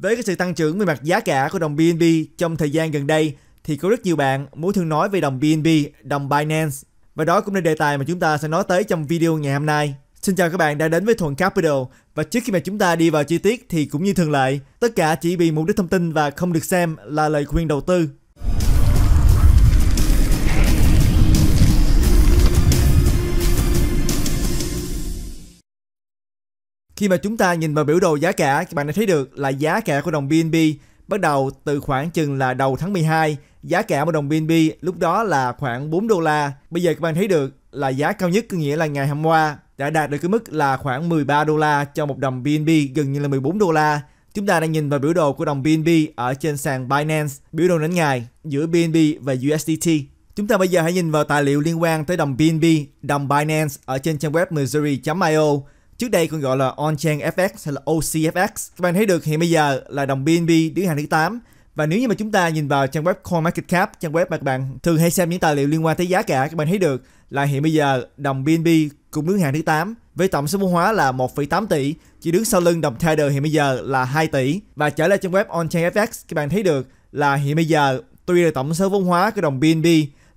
Với cái sự tăng trưởng về mặt giá cả của đồng BNB trong thời gian gần đây thì có rất nhiều bạn muốn thường nói về đồng BNB, đồng Binance. Và đó cũng là đề tài mà chúng ta sẽ nói tới trong video ngày hôm nay. Xin chào các bạn đã đến với Thuận Capital và trước khi mà chúng ta đi vào chi tiết thì cũng như thường lệ, tất cả chỉ vì mục đích thông tin và không được xem là lời khuyên đầu tư. Khi mà chúng ta nhìn vào biểu đồ giá cả, các bạn đã thấy được là giá cả của đồng BNB bắt đầu từ khoảng chừng là đầu tháng 12, giá cả của đồng BNB lúc đó là khoảng 4 đô la. Bây giờ các bạn thấy được là giá cao nhất có nghĩa là ngày hôm qua đã đạt được cái mức là khoảng 13 đô la cho một đồng BNB gần như là 14 đô la. Chúng ta đang nhìn vào biểu đồ của đồng BNB ở trên sàn Binance, biểu đồ đến ngày giữa BNB và USDT. Chúng ta bây giờ hãy nhìn vào tài liệu liên quan tới đồng BNB, đồng Binance ở trên trang web Missouri.io. Trước đây còn gọi là on-chain FX hay là OCFX. Các bạn thấy được hiện bây giờ là đồng BNB đứng hàng thứ 8 và nếu như mà chúng ta nhìn vào trang web CoinMarketCap, trang web mà các bạn thường hay xem những tài liệu liên quan tới giá cả, các bạn thấy được là hiện bây giờ đồng BNB cũng đứng hàng thứ 8 với tổng số vốn hóa là 1,8 tỷ, chỉ đứng sau lưng đồng Tether hiện bây giờ là 2 tỷ. Và trở lại trang web FX các bạn thấy được là hiện bây giờ tuy là tổng số vốn hóa của đồng BNB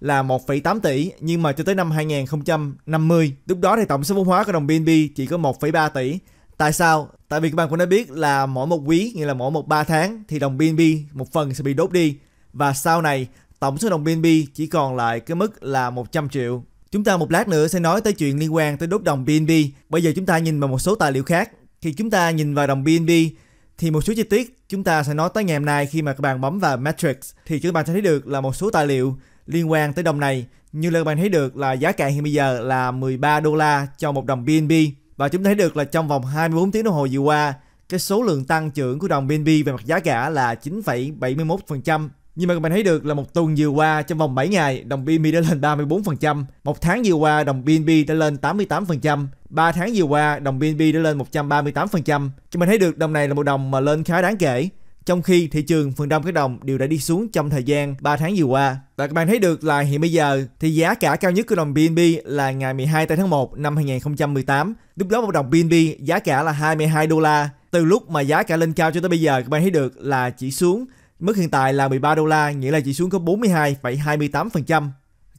là 1,8 tỷ nhưng mà cho tới năm 2050 lúc đó thì tổng số vốn hóa của đồng BNB chỉ có 1,3 tỷ tại sao tại vì các bạn cũng đã biết là mỗi một quý nghĩa là mỗi một ba tháng thì đồng BNB một phần sẽ bị đốt đi và sau này tổng số đồng BNB chỉ còn lại cái mức là 100 triệu chúng ta một lát nữa sẽ nói tới chuyện liên quan tới đốt đồng BNB bây giờ chúng ta nhìn vào một số tài liệu khác khi chúng ta nhìn vào đồng BNB thì một số chi tiết chúng ta sẽ nói tới ngày hôm nay khi mà các bạn bấm vào Matrix thì các bạn sẽ thấy được là một số tài liệu liên quan tới đồng này. Như là các bạn thấy được là giá cạn hiện bây giờ là 13 đô la cho một đồng BNB và chúng ta thấy được là trong vòng 24 tiếng đồng hồ vừa qua cái số lượng tăng trưởng của đồng BNB về mặt giá cả là 9,71%. Nhưng mà các bạn thấy được là một tuần vừa qua trong vòng 7 ngày đồng BNB đã lên 34%, một tháng vừa qua đồng BNB đã lên 88%, 3 tháng vừa qua đồng BNB đã lên 138%. Các mình thấy được đồng này là một đồng mà lên khá đáng kể trong khi thị trường phần đông các đồng đều đã đi xuống trong thời gian 3 tháng vừa qua. Và các bạn thấy được là hiện bây giờ thì giá cả cao nhất của đồng BNB là ngày 12 tháng 1 năm 2018. Lúc đó một đồng BNB giá cả là 22 đô la. Từ lúc mà giá cả lên cao cho tới bây giờ các bạn thấy được là chỉ xuống Mức hiện tại là 13 đô la, nghĩa là chỉ xuống có 42,28%.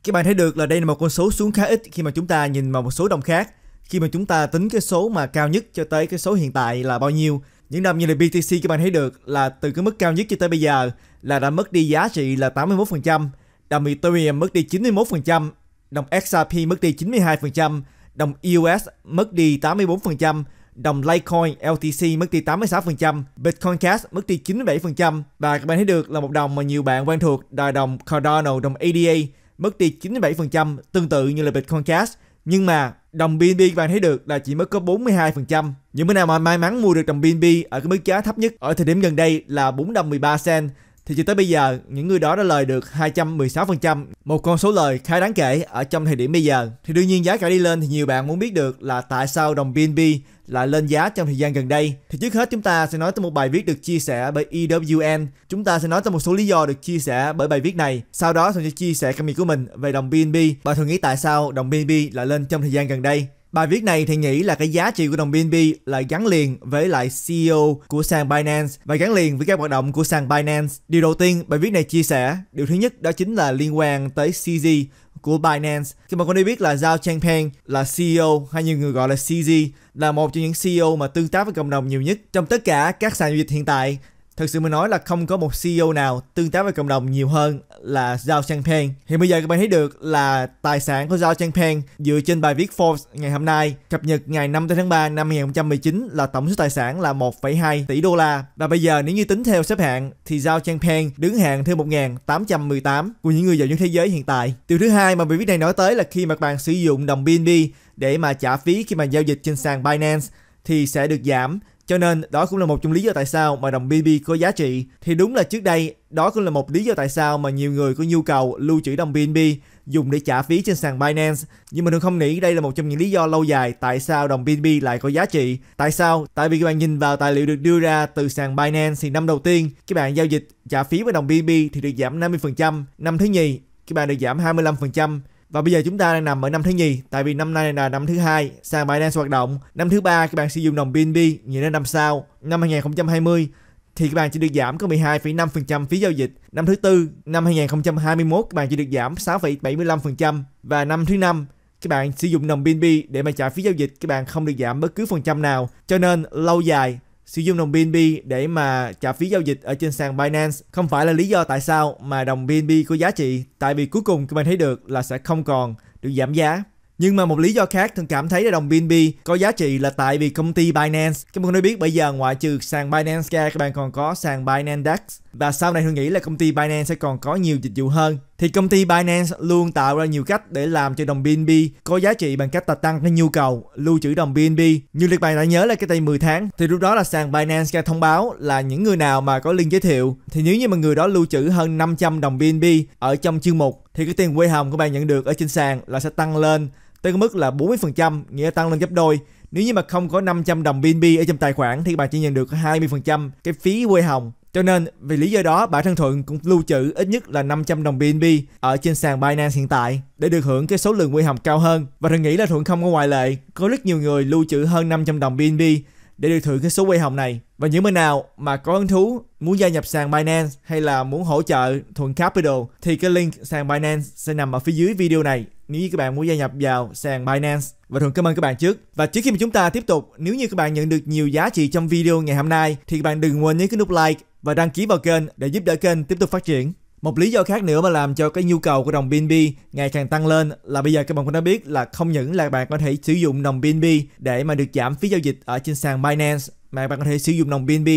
Các bạn thấy được là đây là một con số xuống khá ít khi mà chúng ta nhìn vào một số đồng khác. Khi mà chúng ta tính cái số mà cao nhất cho tới cái số hiện tại là bao nhiêu những năm như là BTC các bạn thấy được là từ cái mức cao nhất cho tới bây giờ là đã mất đi giá trị là 81%, đồng Ethereum mất đi 91%, đồng XRP mất đi 92%, đồng EOS mất đi 84%, đồng Litecoin LTC mất đi 86%, Bitcoin Cash mất đi 97% và các bạn thấy được là một đồng mà nhiều bạn quen thuộc là đồng Cardano, đồng ADA mất đi 97% tương tự như là Bitcoin Cash nhưng mà đồng BNB các bạn thấy được là chỉ mới có 42%. Những bữa nào mà may mắn mua được đồng BNB ở cái mức giá thấp nhất ở thời điểm gần đây là 4 đồng 13 cent thì cho tới bây giờ những người đó đã lời được 216%, một con số lời khá đáng kể ở trong thời điểm bây giờ. Thì đương nhiên giá cả đi lên thì nhiều bạn muốn biết được là tại sao đồng BNB lại lên giá trong thời gian gần đây. Thì trước hết chúng ta sẽ nói tới một bài viết được chia sẻ bởi EWN. Chúng ta sẽ nói tới một số lý do được chia sẻ bởi bài viết này. Sau đó tôi sẽ chia sẻ cảm nghĩ của mình về đồng BNB và thường nghĩ tại sao đồng BNB lại lên trong thời gian gần đây. Bài viết này thì nghĩ là cái giá trị của đồng BNB lại gắn liền với lại CEO của sàn Binance và gắn liền với các hoạt động của sàn Binance. Điều đầu tiên bài viết này chia sẻ, điều thứ nhất đó chính là liên quan tới CZ của Binance. Khi mà con đi biết là Zhao Changpeng là CEO hay nhiều người gọi là CZ là một trong những CEO mà tương tác với cộng đồng nhiều nhất trong tất cả các sàn giao dịch hiện tại thực sự mình nói là không có một CEO nào tương tác với cộng đồng nhiều hơn là Zhao Changpeng. Hiện bây giờ các bạn thấy được là tài sản của Zhao Changpeng dựa trên bài viết Forbes ngày hôm nay cập nhật ngày 5 tháng 3 năm 2019 là tổng số tài sản là 1,2 tỷ đô la và bây giờ nếu như tính theo xếp hạng thì Zhao Changpeng đứng hạng thứ 1818 của những người giàu nhất thế giới hiện tại. Điều thứ hai mà bài viết này nói tới là khi mà bạn sử dụng đồng BNB để mà trả phí khi mà giao dịch trên sàn Binance thì sẽ được giảm cho nên đó cũng là một trong lý do tại sao mà đồng BB có giá trị. Thì đúng là trước đây đó cũng là một lý do tại sao mà nhiều người có nhu cầu lưu trữ đồng BNB dùng để trả phí trên sàn Binance. Nhưng mình không nghĩ đây là một trong những lý do lâu dài tại sao đồng BNB lại có giá trị. Tại sao? Tại vì các bạn nhìn vào tài liệu được đưa ra từ sàn Binance thì năm đầu tiên các bạn giao dịch trả phí với đồng BNB thì được giảm 50%, năm thứ nhì các bạn được giảm 25%, và bây giờ chúng ta đang nằm ở năm thứ nhì, tại vì năm nay là năm thứ hai sàn Binance hoạt động. Năm thứ ba các bạn sử dụng đồng BNB, như đến năm sau, năm 2020 thì các bạn chỉ được giảm có 12,5% phí giao dịch. Năm thứ tư, năm 2021 các bạn chỉ được giảm 6,75% và năm thứ năm các bạn sử dụng đồng BNB để mà trả phí giao dịch các bạn không được giảm bất cứ phần trăm nào. Cho nên lâu dài sử dụng đồng BNB để mà trả phí giao dịch ở trên sàn Binance không phải là lý do tại sao mà đồng BNB có giá trị tại vì cuối cùng các bạn thấy được là sẽ không còn được giảm giá. Nhưng mà một lý do khác thường cảm thấy là đồng BNB có giá trị là tại vì công ty Binance. Các bạn đã biết bây giờ ngoại trừ sàn Binance ra các bạn còn có sàn Binance Dex và sau này tôi nghĩ là công ty Binance sẽ còn có nhiều dịch vụ hơn thì công ty Binance luôn tạo ra nhiều cách để làm cho đồng BNB có giá trị bằng cách tăng cái nhu cầu lưu trữ đồng BNB. Như lịch Bày đã nhớ là cái tay 10 tháng thì lúc đó là sàn Binance ra thông báo là những người nào mà có liên giới thiệu thì nếu như mà người đó lưu trữ hơn 500 đồng BNB ở trong chương mục thì cái tiền quay hồng của bạn nhận được ở trên sàn là sẽ tăng lên tới mức là 40%, nghĩa là tăng lên gấp đôi. Nếu như mà không có 500 đồng BNB ở trong tài khoản thì bạn chỉ nhận được 20% cái phí quay hồng cho nên vì lý do đó bản thân Thuận cũng lưu trữ ít nhất là 500 đồng BNB ở trên sàn Binance hiện tại để được hưởng cái số lượng nguy hồng cao hơn. Và Thuận nghĩ là Thuận không có ngoại lệ, có rất nhiều người lưu trữ hơn 500 đồng BNB để được thử cái số quay hồng này. Và những bên nào mà có hứng thú muốn gia nhập sàn Binance hay là muốn hỗ trợ Thuận Capital thì cái link sàn Binance sẽ nằm ở phía dưới video này nếu như các bạn muốn gia nhập vào sàn Binance. Và Thuận cảm ơn các bạn trước. Và trước khi mà chúng ta tiếp tục, nếu như các bạn nhận được nhiều giá trị trong video ngày hôm nay thì các bạn đừng quên nhấn cái nút like và đăng ký vào kênh để giúp đỡ kênh tiếp tục phát triển. Một lý do khác nữa mà làm cho cái nhu cầu của đồng BNB ngày càng tăng lên là bây giờ các bạn cũng đã biết là không những là bạn có thể sử dụng đồng BNB để mà được giảm phí giao dịch ở trên sàn Binance mà bạn có thể sử dụng đồng BNB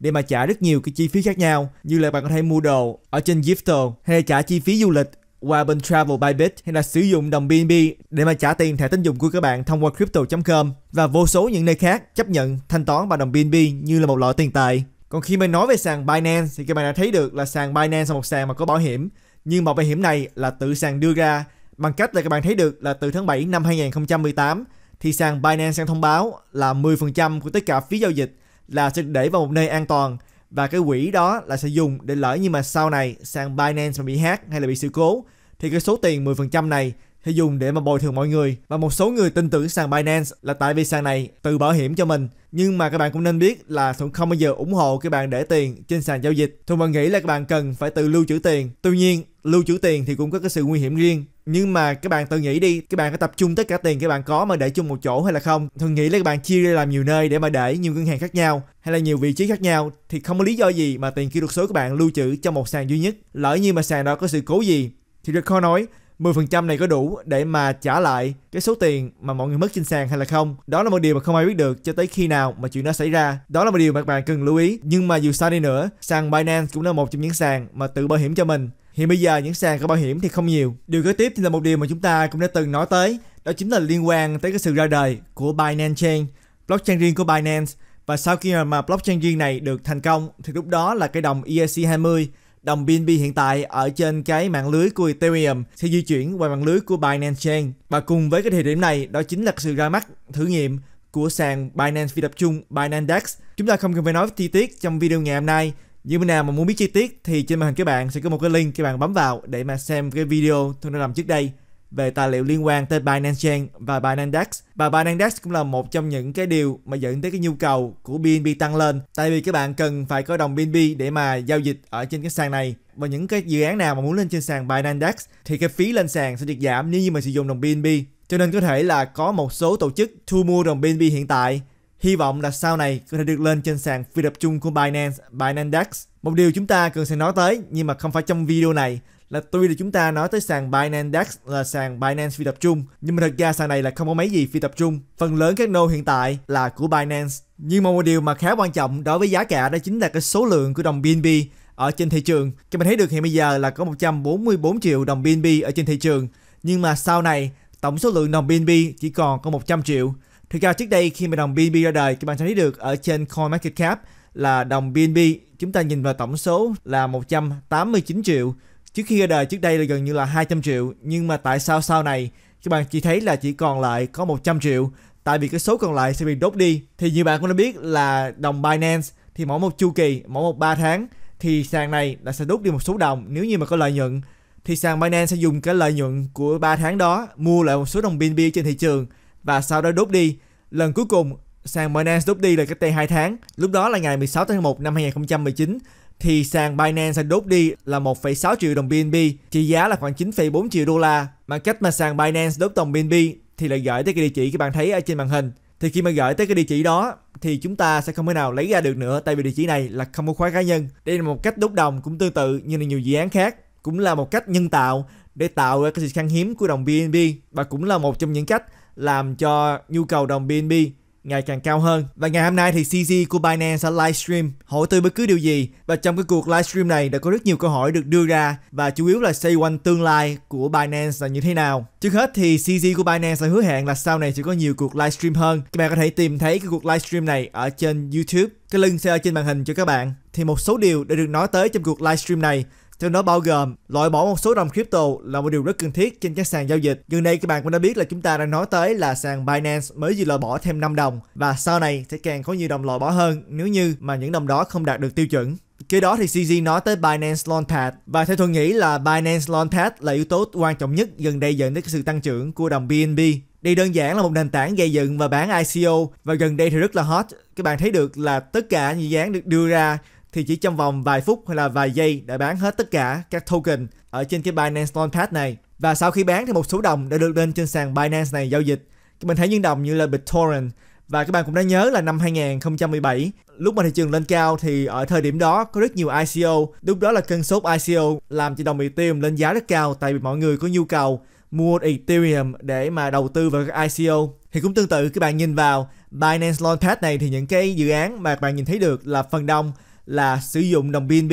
để mà trả rất nhiều cái chi phí khác nhau như là bạn có thể mua đồ ở trên Gifto hay là trả chi phí du lịch qua bên Travel by Bit hay là sử dụng đồng BNB để mà trả tiền thẻ tín dụng của các bạn thông qua crypto.com và vô số những nơi khác chấp nhận thanh toán bằng đồng BNB như là một loại tiền tệ. Còn khi mình nói về sàn Binance thì các bạn đã thấy được là sàn Binance là một sàn mà có bảo hiểm. Nhưng mà bảo hiểm này là tự sàn đưa ra bằng cách là các bạn thấy được là từ tháng 7 năm 2018 thì sàn Binance sẽ thông báo là 10% của tất cả phí giao dịch là sẽ để vào một nơi an toàn và cái quỹ đó là sẽ dùng để lỡ nhưng mà sau này sàn Binance mà bị hack hay là bị sự cố thì cái số tiền 10% này thì dùng để mà bồi thường mọi người. Và một số người tin tưởng sàn Binance là tại vì sàn này tự bảo hiểm cho mình. Nhưng mà các bạn cũng nên biết là Thuận không bao giờ ủng hộ các bạn để tiền trên sàn giao dịch. Thuận vẫn nghĩ là các bạn cần phải tự lưu trữ tiền. Tuy nhiên, lưu trữ tiền thì cũng có cái sự nguy hiểm riêng. Nhưng mà các bạn tự nghĩ đi, các bạn có tập trung tất cả tiền các bạn có mà để chung một chỗ hay là không? Thuận nghĩ là các bạn chia ra làm nhiều nơi để mà để nhiều ngân hàng khác nhau hay là nhiều vị trí khác nhau thì không có lý do gì mà tiền kỹ thuật số các bạn lưu trữ trong một sàn duy nhất. Lỡ như mà sàn đó có sự cố gì thì rất khó nói 10% này có đủ để mà trả lại cái số tiền mà mọi người mất trên sàn hay là không? Đó là một điều mà không ai biết được cho tới khi nào mà chuyện đó xảy ra. Đó là một điều mà các bạn cần lưu ý. Nhưng mà dù sao đi nữa, sàn Binance cũng là một trong những sàn mà tự bảo hiểm cho mình. Hiện bây giờ những sàn có bảo hiểm thì không nhiều. Điều kế tiếp thì là một điều mà chúng ta cũng đã từng nói tới, đó chính là liên quan tới cái sự ra đời của Binance Chain, blockchain riêng của Binance. Và sau khi mà blockchain riêng này được thành công thì lúc đó là cái đồng ERC20 Đồng BNB hiện tại ở trên cái mạng lưới của Ethereum sẽ di chuyển qua mạng lưới của Binance Chain. Và cùng với cái thời điểm này, đó chính là sự ra mắt thử nghiệm của sàn Binance phi tập trung Binance DEX. Chúng ta không cần phải nói chi tiết trong video ngày hôm nay. Như bên nào mà muốn biết chi tiết thì trên màn hình các bạn sẽ có một cái link các bạn bấm vào để mà xem cái video tôi đã làm trước đây về tài liệu liên quan tới Binance Chain và Binance Dex. Và Binance Dex cũng là một trong những cái điều mà dẫn tới cái nhu cầu của BNB tăng lên. Tại vì các bạn cần phải có đồng BNB để mà giao dịch ở trên cái sàn này. Và những cái dự án nào mà muốn lên trên sàn Binance Dex thì cái phí lên sàn sẽ được giảm nếu như mà sử dụng đồng BNB. Cho nên có thể là có một số tổ chức thu mua đồng BNB hiện tại Hy vọng là sau này có thể được lên trên sàn phi tập trung của Binance, Binance Dex. Một điều chúng ta cần sẽ nói tới nhưng mà không phải trong video này là tuy là chúng ta nói tới sàn Binance DEX là sàn Binance phi tập trung nhưng mà thật ra sàn này là không có mấy gì phi tập trung phần lớn các nô hiện tại là của Binance nhưng mà một điều mà khá quan trọng đối với giá cả đó chính là cái số lượng của đồng BNB ở trên thị trường các bạn thấy được hiện bây giờ là có 144 triệu đồng BNB ở trên thị trường nhưng mà sau này tổng số lượng đồng BNB chỉ còn có 100 triệu thực ra trước đây khi mà đồng BNB ra đời các bạn sẽ thấy được ở trên CoinMarketCap là đồng BNB chúng ta nhìn vào tổng số là 189 triệu trước khi ra đời trước đây là gần như là 200 triệu nhưng mà tại sao sau này các bạn chỉ thấy là chỉ còn lại có 100 triệu tại vì cái số còn lại sẽ bị đốt đi thì như bạn cũng đã biết là đồng Binance thì mỗi một chu kỳ mỗi một 3 tháng thì sàn này là sẽ đốt đi một số đồng nếu như mà có lợi nhuận thì sàn Binance sẽ dùng cái lợi nhuận của 3 tháng đó mua lại một số đồng BNB trên thị trường và sau đó đốt đi lần cuối cùng sàn Binance đốt đi là cách đây 2 tháng lúc đó là ngày 16 tháng 1 năm 2019 thì sàn Binance sẽ đốt đi là 1,6 triệu đồng BNB, trị giá là khoảng 9,4 triệu đô la. mà cách mà sàn Binance đốt đồng BNB thì là gửi tới cái địa chỉ các bạn thấy ở trên màn hình. Thì khi mà gửi tới cái địa chỉ đó thì chúng ta sẽ không thể nào lấy ra được nữa tại vì địa chỉ này là không có khóa cá nhân. Đây là một cách đốt đồng cũng tương tự như là nhiều dự án khác, cũng là một cách nhân tạo để tạo ra cái sự khan hiếm của đồng BNB và cũng là một trong những cách làm cho nhu cầu đồng BNB ngày càng cao hơn. Và ngày hôm nay thì CZ của Binance sẽ livestream hỏi tôi bất cứ điều gì và trong cái cuộc livestream này đã có rất nhiều câu hỏi được đưa ra và chủ yếu là xoay quanh tương lai của Binance là như thế nào. Trước hết thì CZ của Binance sẽ hứa hẹn là sau này sẽ có nhiều cuộc livestream hơn. Các bạn có thể tìm thấy cái cuộc livestream này ở trên YouTube. Cái link sẽ ở trên màn hình cho các bạn. Thì một số điều đã được nói tới trong cuộc livestream này theo đó bao gồm loại bỏ một số đồng crypto là một điều rất cần thiết trên các sàn giao dịch. Gần đây các bạn cũng đã biết là chúng ta đang nói tới là sàn Binance mới vừa loại bỏ thêm 5 đồng và sau này sẽ càng có nhiều đồng loại bỏ hơn nếu như mà những đồng đó không đạt được tiêu chuẩn. Kế đó thì CZ nói tới Binance Launchpad và theo tôi nghĩ là Binance Launchpad là yếu tố quan trọng nhất gần đây dẫn tới sự tăng trưởng của đồng BNB. Đây đơn giản là một nền tảng gây dựng và bán ICO và gần đây thì rất là hot. Các bạn thấy được là tất cả những dự án được đưa ra thì chỉ trong vòng vài phút hay là vài giây đã bán hết tất cả các token ở trên cái Binance Launchpad này. Và sau khi bán thì một số đồng đã được lên trên sàn Binance này giao dịch. Mình thấy những đồng như là BitTorrent và các bạn cũng đã nhớ là năm 2017 lúc mà thị trường lên cao thì ở thời điểm đó có rất nhiều ICO, lúc đó là cơn sốt ICO làm cho đồng Ethereum lên giá rất cao tại vì mọi người có nhu cầu mua Ethereum để mà đầu tư vào các ICO. Thì cũng tương tự các bạn nhìn vào Binance Launchpad này thì những cái dự án mà các bạn nhìn thấy được là phần đông là sử dụng đồng BNB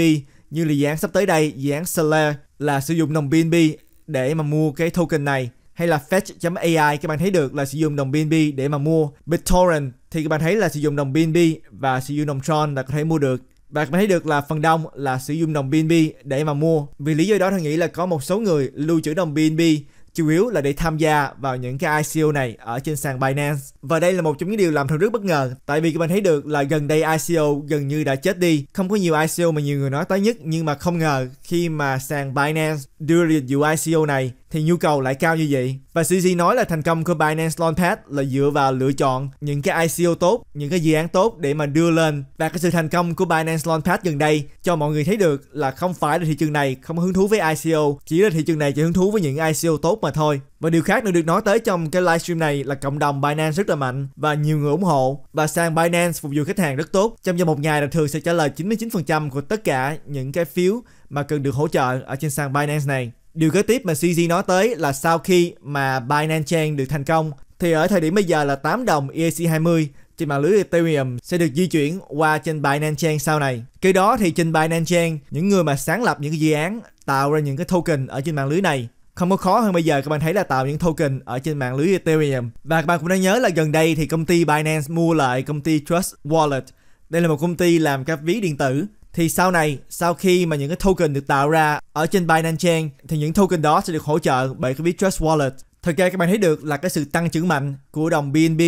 như là dự án sắp tới đây, dự án Solar là sử dụng đồng BNB để mà mua cái token này hay là fetch.ai các bạn thấy được là sử dụng đồng BNB để mà mua BitTorrent thì các bạn thấy là sử dụng đồng BNB và sử dụng đồng Tron là có thể mua được và các bạn thấy được là phần đông là sử dụng đồng BNB để mà mua vì lý do đó tôi nghĩ là có một số người lưu trữ đồng BNB chủ yếu là để tham gia vào những cái ICO này ở trên sàn Binance. Và đây là một trong những điều làm thật rất bất ngờ, tại vì các bạn thấy được là gần đây ICO gần như đã chết đi, không có nhiều ICO mà nhiều người nói tới nhất nhưng mà không ngờ khi mà sàn Binance đưa UI ICO này thì nhu cầu lại cao như vậy. Và CZ nói là thành công của Binance Launchpad là dựa vào lựa chọn những cái ICO tốt, những cái dự án tốt để mà đưa lên. Và cái sự thành công của Binance Launchpad gần đây cho mọi người thấy được là không phải là thị trường này không hứng thú với ICO, chỉ là thị trường này chỉ hứng thú với những ICO tốt mà thôi. Và điều khác nữa được nói tới trong cái livestream này là cộng đồng Binance rất là mạnh và nhiều người ủng hộ và sàn Binance phục vụ khách hàng rất tốt. Trong vòng một ngày là thường sẽ trả lời 99% của tất cả những cái phiếu mà cần được hỗ trợ ở trên sàn Binance này. Điều kế tiếp mà CZ nói tới là sau khi mà Binance Chain được thành công thì ở thời điểm bây giờ là 8 đồng EAC 20 trên mạng lưới Ethereum sẽ được di chuyển qua trên Binance Chain sau này. Khi đó thì trên Binance Chain, những người mà sáng lập những cái dự án tạo ra những cái token ở trên mạng lưới này không có khó hơn bây giờ các bạn thấy là tạo những token ở trên mạng lưới Ethereum. Và các bạn cũng đã nhớ là gần đây thì công ty Binance mua lại công ty Trust Wallet. Đây là một công ty làm các ví điện tử thì sau này sau khi mà những cái token được tạo ra ở trên Binance Chain thì những token đó sẽ được hỗ trợ bởi cái Bitrust Wallet. Thực ra các bạn thấy được là cái sự tăng trưởng mạnh của đồng BNB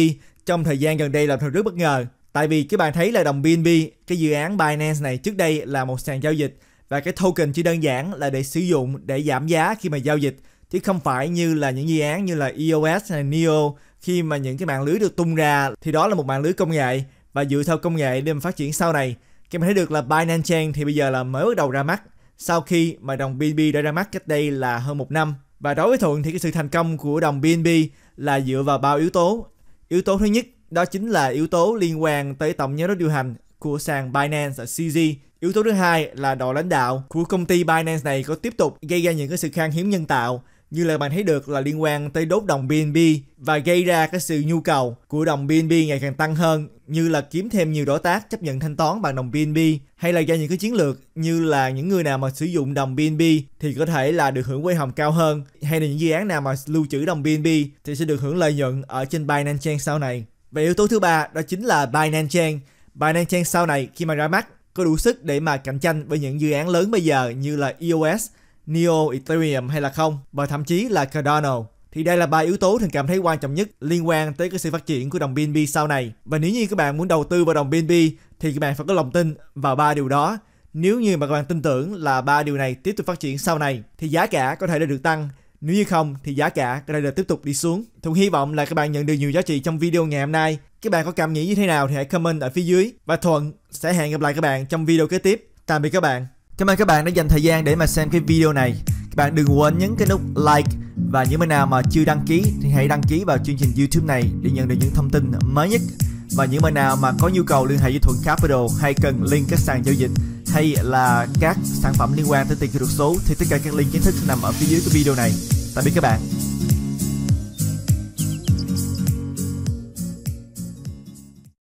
trong thời gian gần đây là thật rất bất ngờ. Tại vì các bạn thấy là đồng BNB, cái dự án Binance này trước đây là một sàn giao dịch và cái token chỉ đơn giản là để sử dụng để giảm giá khi mà giao dịch chứ không phải như là những dự án như là EOS hay NEO khi mà những cái mạng lưới được tung ra thì đó là một mạng lưới công nghệ và dựa theo công nghệ để mà phát triển sau này các bạn thấy được là Binance Chain thì bây giờ là mới bắt đầu ra mắt sau khi mà đồng BNB đã ra mắt cách đây là hơn một năm. Và đối với Thuận thì cái sự thành công của đồng BNB là dựa vào bao yếu tố. Yếu tố thứ nhất đó chính là yếu tố liên quan tới tổng giám đốc điều hành của sàn Binance ở CZ. Yếu tố thứ hai là đội lãnh đạo của công ty Binance này có tiếp tục gây ra những cái sự khan hiếm nhân tạo như là bạn thấy được là liên quan tới đốt đồng BNB và gây ra cái sự nhu cầu của đồng BNB ngày càng tăng hơn như là kiếm thêm nhiều đối tác chấp nhận thanh toán bằng đồng BNB hay là ra những cái chiến lược như là những người nào mà sử dụng đồng BNB thì có thể là được hưởng quay hồng cao hơn hay là những dự án nào mà lưu trữ đồng BNB thì sẽ được hưởng lợi nhuận ở trên Binance Chain sau này. Và yếu tố thứ ba đó chính là Binance Chain. Binance Chain sau này khi mà ra mắt có đủ sức để mà cạnh tranh với những dự án lớn bây giờ như là EOS Neo Ethereum hay là không và thậm chí là Cardano. Thì đây là ba yếu tố Thường cảm thấy quan trọng nhất liên quan tới cái sự phát triển của đồng BNB sau này. Và nếu như các bạn muốn đầu tư vào đồng BNB thì các bạn phải có lòng tin vào ba điều đó. Nếu như mà các bạn tin tưởng là ba điều này tiếp tục phát triển sau này thì giá cả có thể đã được tăng nếu như không thì giá cả có thể là tiếp tục đi xuống. Thuận hy vọng là các bạn nhận được nhiều giá trị trong video ngày hôm nay. Các bạn có cảm nghĩ như thế nào thì hãy comment ở phía dưới. Và Thuận sẽ hẹn gặp lại các bạn trong video kế tiếp. Tạm biệt các bạn. Cảm ơn các bạn đã dành thời gian để mà xem cái video này. Các bạn đừng quên nhấn cái nút like và những bạn nào mà chưa đăng ký thì hãy đăng ký vào chương trình YouTube này để nhận được những thông tin mới nhất. Và những bạn nào mà có nhu cầu liên hệ với Thuận Capital hay cần link các sàn giao dịch hay là các sản phẩm liên quan tới tiền kỹ thuật số thì tất cả các link chính thức nằm ở phía dưới cái video này. Tạm biệt các bạn.